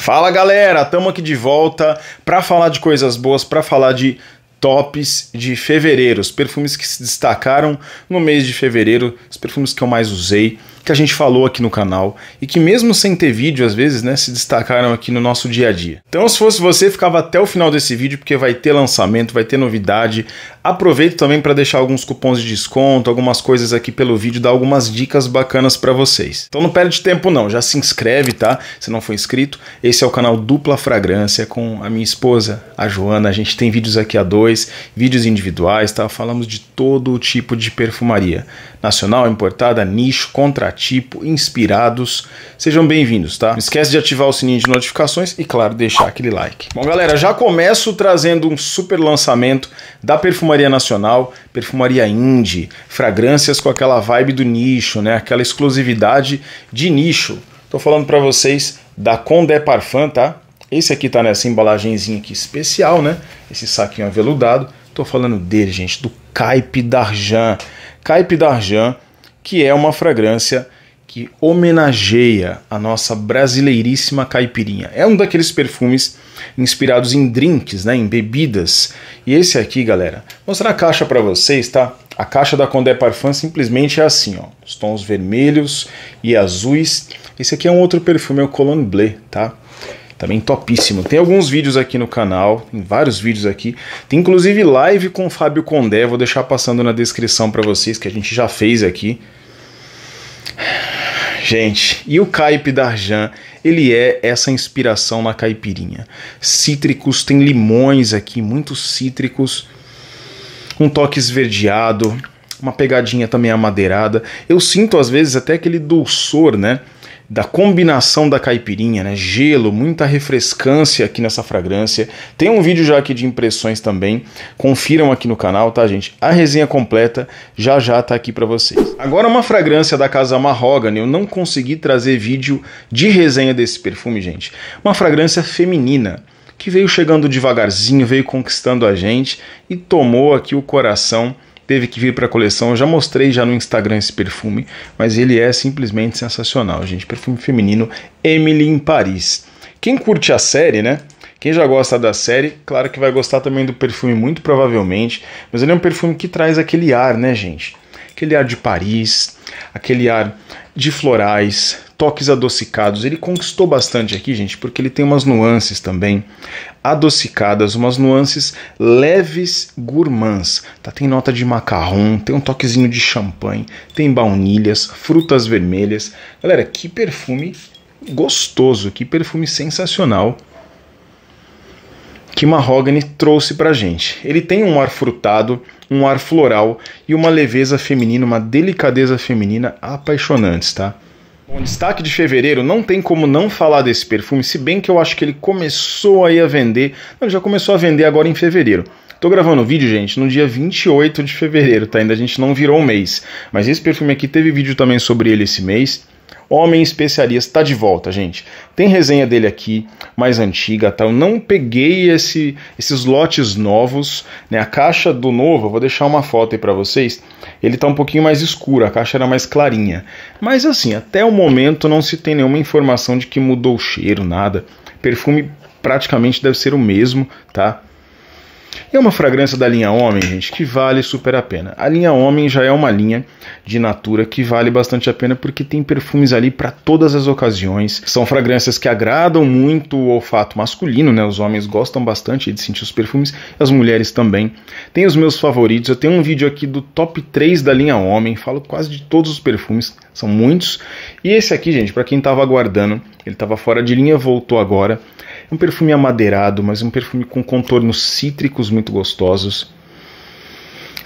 Fala galera, estamos aqui de volta para falar de coisas boas, para falar de tops de fevereiro, os perfumes que se destacaram no mês de fevereiro, os perfumes que eu mais usei, que a gente falou aqui no canal e que mesmo sem ter vídeo, às vezes, né, se destacaram aqui no nosso dia a dia. Então, se fosse você, ficava até o final desse vídeo porque vai ter lançamento, vai ter novidade. Aproveito também para deixar alguns cupons de desconto, algumas coisas aqui pelo vídeo, dar algumas dicas bacanas para vocês. Então não perde tempo não, já se inscreve, tá? Se não for inscrito, esse é o canal Dupla Fragrância com a minha esposa, a Joana. A gente tem vídeos aqui a dois, vídeos individuais, tá? Falamos de todo tipo de perfumaria, nacional, importada, nicho, contra tipo, inspirados. Sejam bem-vindos, tá? Não esquece de ativar o sininho de notificações e, claro, deixar aquele like. Bom, galera, já começo trazendo um super lançamento da Perfumaria Nacional, Perfumaria Indie, fragrâncias com aquela vibe do nicho, né? Aquela exclusividade de nicho. Tô falando para vocês da Condé Parfum, tá? Esse aqui tá nessa embalagenzinha aqui especial, né? Esse saquinho aveludado. Tô falando dele, gente, do Caipe Darjan. Caipe Darjan que é uma fragrância que homenageia a nossa brasileiríssima caipirinha. É um daqueles perfumes inspirados em drinks, né, em bebidas. E esse aqui, galera, vou mostrar a caixa para vocês, tá? A caixa da Condé Parfum simplesmente é assim, ó, os tons vermelhos e azuis. Esse aqui é um outro perfume, é o Cologne Bleu, tá? também topíssimo. Tem alguns vídeos aqui no canal, tem vários vídeos aqui. Tem inclusive live com o Fábio Condé, vou deixar passando na descrição para vocês que a gente já fez aqui. Gente, e o caipe Darjan, ele é essa inspiração na caipirinha. Cítricos, tem limões aqui, muitos cítricos. Um toque esverdeado, uma pegadinha também amadeirada. Eu sinto às vezes até aquele dulçor, né? da combinação da caipirinha, né? Gelo, muita refrescância aqui nessa fragrância. Tem um vídeo já aqui de impressões também. Confiram aqui no canal, tá, gente? A resenha completa já já tá aqui para vocês. Agora uma fragrância da casa Mahogany. Né? Eu não consegui trazer vídeo de resenha desse perfume, gente. Uma fragrância feminina que veio chegando devagarzinho, veio conquistando a gente e tomou aqui o coração teve que vir para a coleção. Eu já mostrei já no Instagram esse perfume, mas ele é simplesmente sensacional, gente. Perfume feminino Emily em Paris. Quem curte a série, né? Quem já gosta da série, claro que vai gostar também do perfume, muito provavelmente. Mas ele é um perfume que traz aquele ar, né, gente? Aquele ar de Paris, aquele ar de florais, toques adocicados. Ele conquistou bastante aqui, gente, porque ele tem umas nuances também adocicadas, umas nuances leves gourmands. Tá? Tem nota de macarrão, tem um toquezinho de champanhe, tem baunilhas, frutas vermelhas. Galera, que perfume gostoso, que perfume sensacional que Mahogany trouxe pra gente. Ele tem um ar frutado, um ar floral e uma leveza feminina, uma delicadeza feminina apaixonantes, tá? Bom, destaque de fevereiro, não tem como não falar desse perfume, se bem que eu acho que ele começou aí a vender, não, ele já começou a vender agora em fevereiro. Tô gravando o vídeo, gente, no dia 28 de fevereiro, tá? Ainda a gente não virou o mês. Mas esse perfume aqui teve vídeo também sobre ele esse mês. Homem Especialista tá de volta, gente. Tem resenha dele aqui, mais antiga, tá? Eu não peguei esse, esses lotes novos, né? A caixa do novo, eu vou deixar uma foto aí para vocês. Ele tá um pouquinho mais escuro, a caixa era mais clarinha. Mas assim, até o momento não se tem nenhuma informação de que mudou o cheiro, nada. Perfume praticamente deve ser o mesmo, tá? É uma fragrância da linha Homem, gente, que vale super a pena. A linha Homem já é uma linha de natura que vale bastante a pena porque tem perfumes ali para todas as ocasiões. São fragrâncias que agradam muito o olfato masculino, né? Os homens gostam bastante de sentir os perfumes, as mulheres também. Tem os meus favoritos, eu tenho um vídeo aqui do top 3 da linha Homem, falo quase de todos os perfumes, são muitos. E esse aqui, gente, para quem estava aguardando, ele estava fora de linha, voltou agora um perfume amadeirado, mas um perfume com contornos cítricos muito gostosos.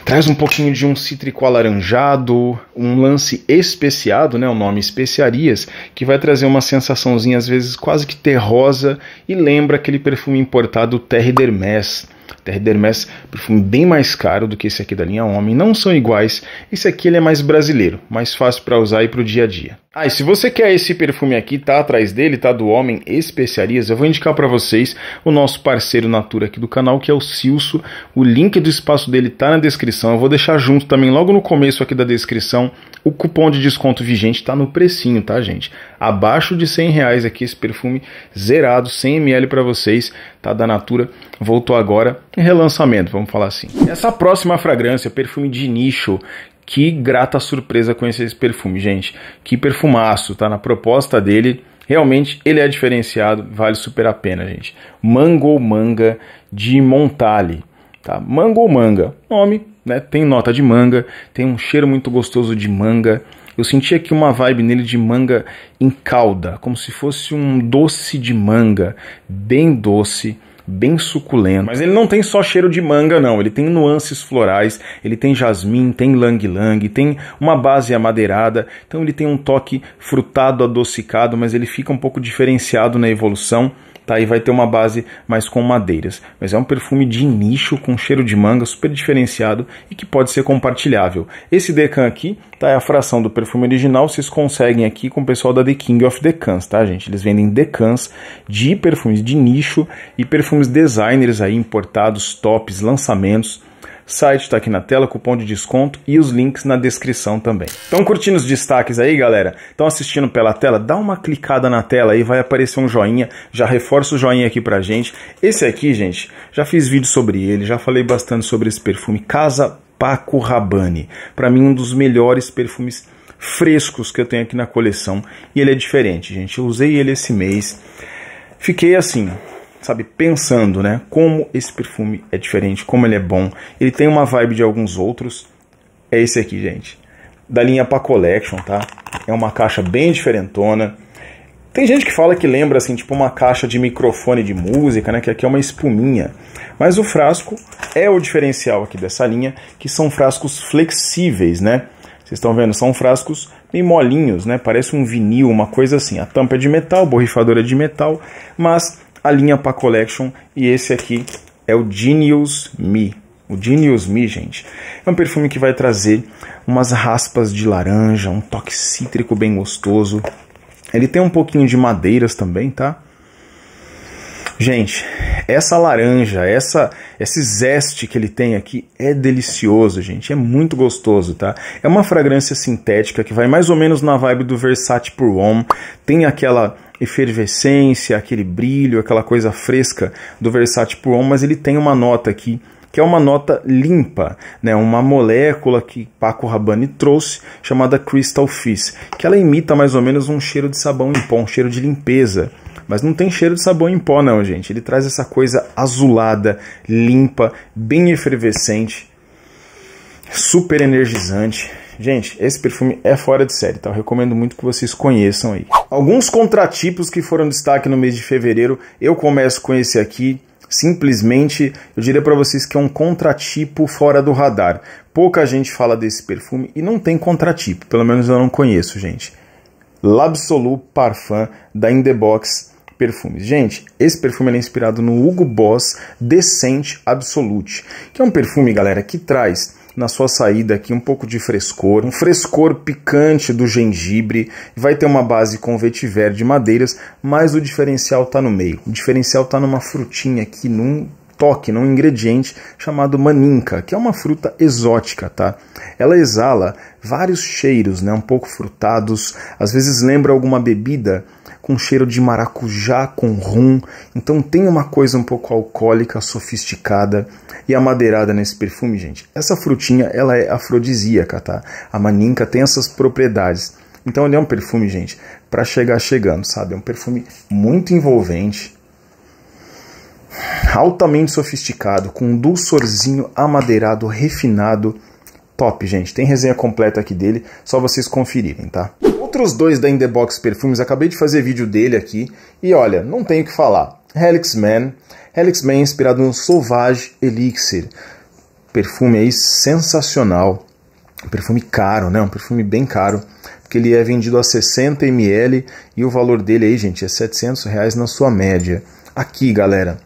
Traz um pouquinho de um cítrico alaranjado, um lance especiado, né, o nome especiarias, que vai trazer uma sensaçãozinha às vezes quase que terrosa e lembra aquele perfume importado Terre d'Hermès Terre d'Hermès, perfume bem mais caro do que esse aqui da linha Homem, não são iguais. Esse aqui ele é mais brasileiro, mais fácil para usar e para o dia a dia. Ah, e se você quer esse perfume aqui, tá atrás dele, tá do Homem Especiarias, eu vou indicar para vocês o nosso parceiro Natura aqui do canal, que é o Silso. O link do espaço dele tá na descrição. Eu vou deixar junto também logo no começo aqui da descrição o cupom de desconto vigente, tá no precinho, tá, gente? abaixo de 100 reais aqui esse perfume zerado, 100ml para vocês, tá da Natura, voltou agora, em relançamento, vamos falar assim. Essa próxima fragrância, perfume de nicho, que grata surpresa conhecer esse perfume, gente. Que perfumaço, tá na proposta dele. Realmente ele é diferenciado, vale super a pena, gente. Mango Manga de Montale, tá? Mango Manga, nome, né? Tem nota de manga, tem um cheiro muito gostoso de manga eu sentia aqui uma vibe nele de manga em calda, como se fosse um doce de manga, bem doce bem suculento. Mas ele não tem só cheiro de manga, não. Ele tem nuances florais, ele tem jasmim, tem lang-lang, tem uma base amadeirada. Então ele tem um toque frutado, adocicado, mas ele fica um pouco diferenciado na evolução tá? E vai ter uma base mais com madeiras. Mas é um perfume de nicho com cheiro de manga super diferenciado e que pode ser compartilhável. Esse Decan aqui, tá? É a fração do perfume original. Vocês conseguem aqui com o pessoal da The King of Decans, tá, gente? Eles vendem decans de perfumes de nicho e perfumes designers aí importados, tops, lançamentos site está aqui na tela, cupom de desconto e os links na descrição também. Estão curtindo os destaques aí, galera? Estão assistindo pela tela? Dá uma clicada na tela aí, vai aparecer um joinha, já reforça o joinha aqui pra gente. Esse aqui, gente, já fiz vídeo sobre ele, já falei bastante sobre esse perfume, Casa Paco Rabanne. Para mim, um dos melhores perfumes frescos que eu tenho aqui na coleção. E ele é diferente, gente. Eu usei ele esse mês. Fiquei assim, sabe, pensando, né? Como esse perfume é diferente, como ele é bom. Ele tem uma vibe de alguns outros. É esse aqui, gente. Da linha Pa Collection, tá? É uma caixa bem diferentona. Tem gente que fala que lembra, assim, tipo uma caixa de microfone de música, né? Que aqui é uma espuminha. Mas o frasco é o diferencial aqui dessa linha, que são frascos flexíveis, né? Vocês estão vendo, são frascos bem molinhos, né? Parece um vinil, uma coisa assim. A tampa é de metal, borrifadora é de metal, mas a linha para Collection e esse aqui é o Genius Me. O Genius Me, gente, é um perfume que vai trazer umas raspas de laranja, um toque cítrico bem gostoso. Ele tem um pouquinho de madeiras também, tá? Gente, essa laranja, essa, esse zeste que ele tem aqui é delicioso, gente. É muito gostoso, tá? É uma fragrância sintética que vai mais ou menos na vibe do Versace Pour Homme. Tem aquela efervescência, aquele brilho, aquela coisa fresca do Versace Pour Homme, mas ele tem uma nota aqui que é uma nota limpa, né? uma molécula que Paco Rabanne trouxe, chamada Crystal Fizz, que ela imita mais ou menos um cheiro de sabão em pó, um cheiro de limpeza. Mas não tem cheiro de sabão em pó, não, gente. Ele traz essa coisa azulada, limpa, bem efervescente, super energizante, Gente, esse perfume é fora de série, tá? Eu recomendo muito que vocês conheçam aí. Alguns contratipos que foram destaque no mês de fevereiro, eu começo com esse aqui. Simplesmente, eu diria para vocês que é um contratipo fora do radar. Pouca gente fala desse perfume e não tem contratipo, pelo menos eu não conheço, gente. L'Absolu Parfum da In The Box perfumes. Gente, esse perfume é inspirado no Hugo Boss Decente Absolute, que é um perfume, galera, que traz na sua saída aqui um pouco de frescor, um frescor picante do gengibre, vai ter uma base com vetiver de madeiras, mas o diferencial está no meio. O diferencial está numa frutinha aqui, num toque, num ingrediente chamado maninca, que é uma fruta exótica, tá? Ela exala vários cheiros, né, um pouco frutados, às vezes lembra alguma bebida com cheiro de maracujá, com rum. Então tem uma coisa um pouco alcoólica, sofisticada e amadeirada nesse perfume, gente. Essa frutinha, ela é afrodisíaca, tá? A maninca tem essas propriedades. Então ele é um perfume, gente, para chegar chegando, sabe? É um perfume muito envolvente, altamente sofisticado, com um dulçorzinho amadeirado, refinado Top, gente. Tem resenha completa aqui dele, só vocês conferirem, tá? Outros dois da Indebox Perfumes, acabei de fazer vídeo dele aqui e olha, não tenho o que falar. Helix Man. Helix Man é inspirado no Sauvage Elixir. Perfume aí sensacional. Um perfume caro, né? Um perfume bem caro, porque ele é vendido a 60 ml e o valor dele aí, gente, é 700 reais na sua média. Aqui, galera,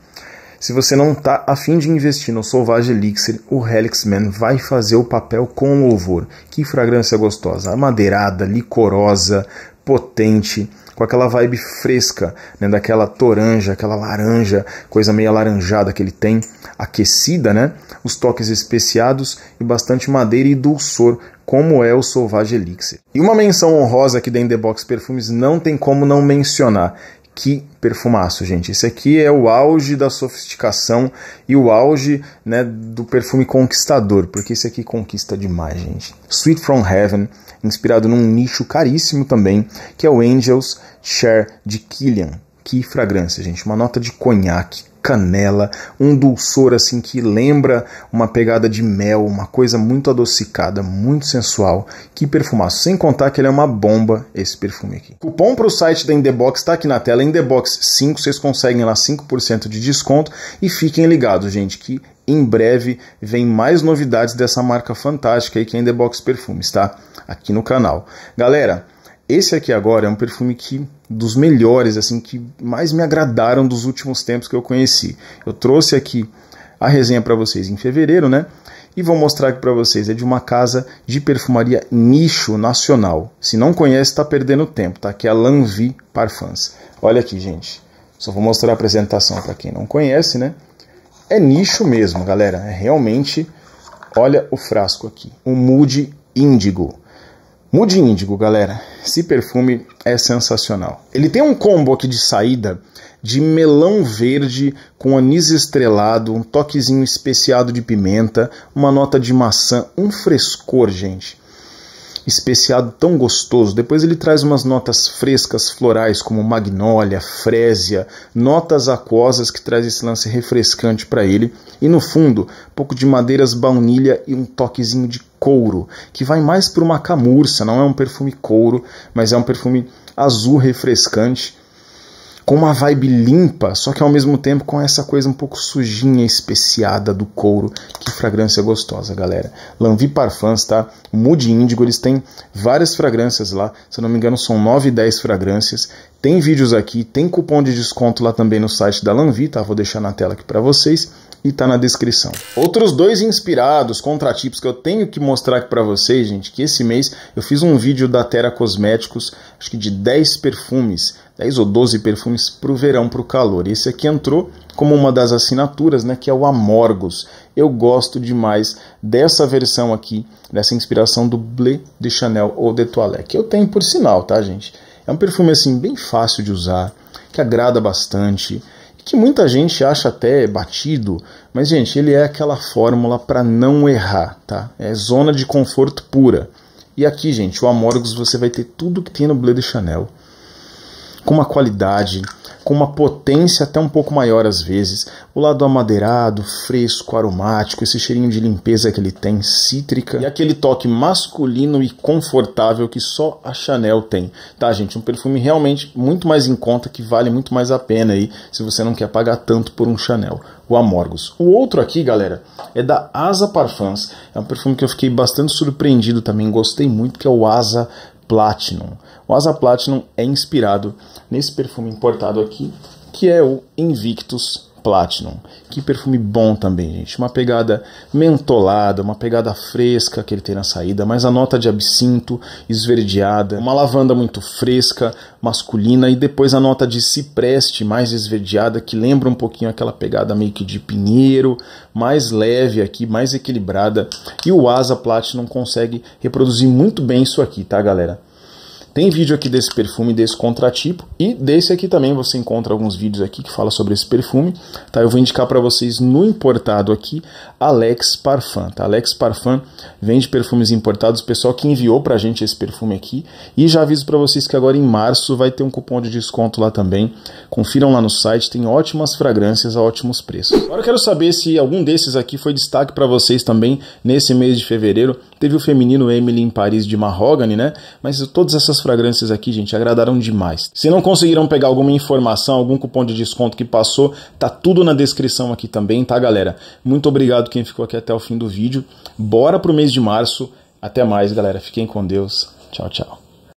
se você não está afim de investir no Solvage Elixir, o Helix Man vai fazer o papel com louvor. Que fragrância gostosa, amadeirada, licorosa, potente, com aquela vibe fresca, né, daquela toranja, aquela laranja, coisa meio alaranjada que ele tem, aquecida, né? Os toques especiados e bastante madeira e dulçor, como é o Sauvage Elixir. E uma menção honrosa aqui da In The Box Perfumes não tem como não mencionar, que perfumaço, gente. Esse aqui é o auge da sofisticação e o auge né, do perfume conquistador, porque esse aqui conquista demais, gente. Sweet From Heaven, inspirado num nicho caríssimo também, que é o Angels Share de Killian. Que fragrância, gente. Uma nota de conhaque canela, um dulçor assim que lembra uma pegada de mel, uma coisa muito adocicada, muito sensual. Que perfumaço, sem contar que ele é uma bomba esse perfume aqui. Cupom para o site da Indebox está aqui na tela, Indebox 5, vocês conseguem lá 5% de desconto e fiquem ligados, gente, que em breve vem mais novidades dessa marca fantástica aí que é Indebox Perfumes, tá? Aqui no canal. Galera, esse aqui agora é um perfume que dos melhores, assim, que mais me agradaram dos últimos tempos que eu conheci. Eu trouxe aqui a resenha para vocês em fevereiro, né? E vou mostrar aqui para vocês, é de uma casa de perfumaria nicho nacional. Se não conhece, está perdendo tempo, tá? Que é a Lanvi Parfums. Olha aqui, gente. Só vou mostrar a apresentação para quem não conhece, né? É nicho mesmo, galera. É realmente, olha o frasco aqui, O Mood índigo. Mude índigo, galera. Esse perfume é sensacional. Ele tem um combo aqui de saída de melão verde com anis estrelado, um toquezinho especiado de pimenta, uma nota de maçã, um frescor, gente especiado tão gostoso. Depois ele traz umas notas frescas, florais, como magnólia, frésia, notas aquosas que traz esse lance refrescante para ele. E no fundo, um pouco de madeiras baunilha e um toquezinho de couro, que vai mais para uma camurça, não é um perfume couro, mas é um perfume azul refrescante com uma vibe limpa, só que ao mesmo tempo com essa coisa um pouco sujinha, especiada do couro. Que fragrância gostosa, galera. Lanvi Parfums, tá? Mood Índigo, eles têm várias fragrâncias lá. Se eu não me engano, são 9, 10 fragrâncias. Tem vídeos aqui, tem cupom de desconto lá também no site da Lanvi, tá? Vou deixar na tela aqui para vocês e tá na descrição. Outros dois inspirados, contratipos que eu tenho que mostrar aqui para vocês, gente, que esse mês eu fiz um vídeo da Terra Cosméticos, acho que de 10 perfumes, 10 ou 12 perfumes pro verão, pro calor. Esse aqui entrou como uma das assinaturas, né, que é o Amorgos. Eu gosto demais dessa versão aqui, dessa inspiração do Bleu de Chanel ou de Toilette, que eu tenho por sinal, tá, gente? É um perfume assim bem fácil de usar, que agrada bastante que muita gente acha até batido, mas gente, ele é aquela fórmula para não errar, tá? É zona de conforto pura. E aqui, gente, o Amorgos você vai ter tudo que tem no Bleu de Chanel, com uma qualidade, com uma potência até um pouco maior às vezes. O lado amadeirado, fresco, aromático, esse cheirinho de limpeza que ele tem, cítrica, e aquele toque masculino e confortável que só a Chanel tem. Tá, gente? Um perfume realmente muito mais em conta, que vale muito mais a pena aí, se você não quer pagar tanto por um Chanel o Amorgos. O outro aqui, galera, é da Asa Parfums. É um perfume que eu fiquei bastante surpreendido também, gostei muito, que é o Asa Platinum. O Asa Platinum é inspirado nesse perfume importado aqui, que é o Invictus Platinum. Que perfume bom também, gente. Uma pegada mentolada, uma pegada fresca que ele tem na saída, mas a nota de absinto esverdeada, uma lavanda muito fresca, masculina e depois a nota de cipreste mais esverdeada que lembra um pouquinho aquela pegada meio que de pinheiro, mais leve aqui, mais equilibrada. E o Asa Platinum consegue reproduzir muito bem isso aqui, tá, galera? Tem vídeo aqui desse perfume, desse contratipo e desse aqui também você encontra alguns vídeos aqui que fala sobre esse perfume, tá? Eu vou indicar para vocês no importado aqui, Alex Parfum, tá? Alex Parfum vende perfumes importados, o pessoal que enviou para a gente esse perfume aqui e já aviso para vocês que agora em março vai ter um cupom de desconto lá também. Confiram lá no site, tem ótimas fragrâncias a ótimos preços. Agora eu quero saber se algum desses aqui foi destaque para vocês também nesse mês de fevereiro. Teve o feminino Emily em Paris de Mahogany, né? Mas todas essas fragrâncias aqui, gente, agradaram demais. Se não conseguiram pegar alguma informação, algum cupom de desconto que passou, tá tudo na descrição aqui também, tá, galera? Muito obrigado quem ficou aqui até o fim do vídeo. Bora pro mês de março. Até mais, galera. Fiquem com Deus. Tchau, tchau.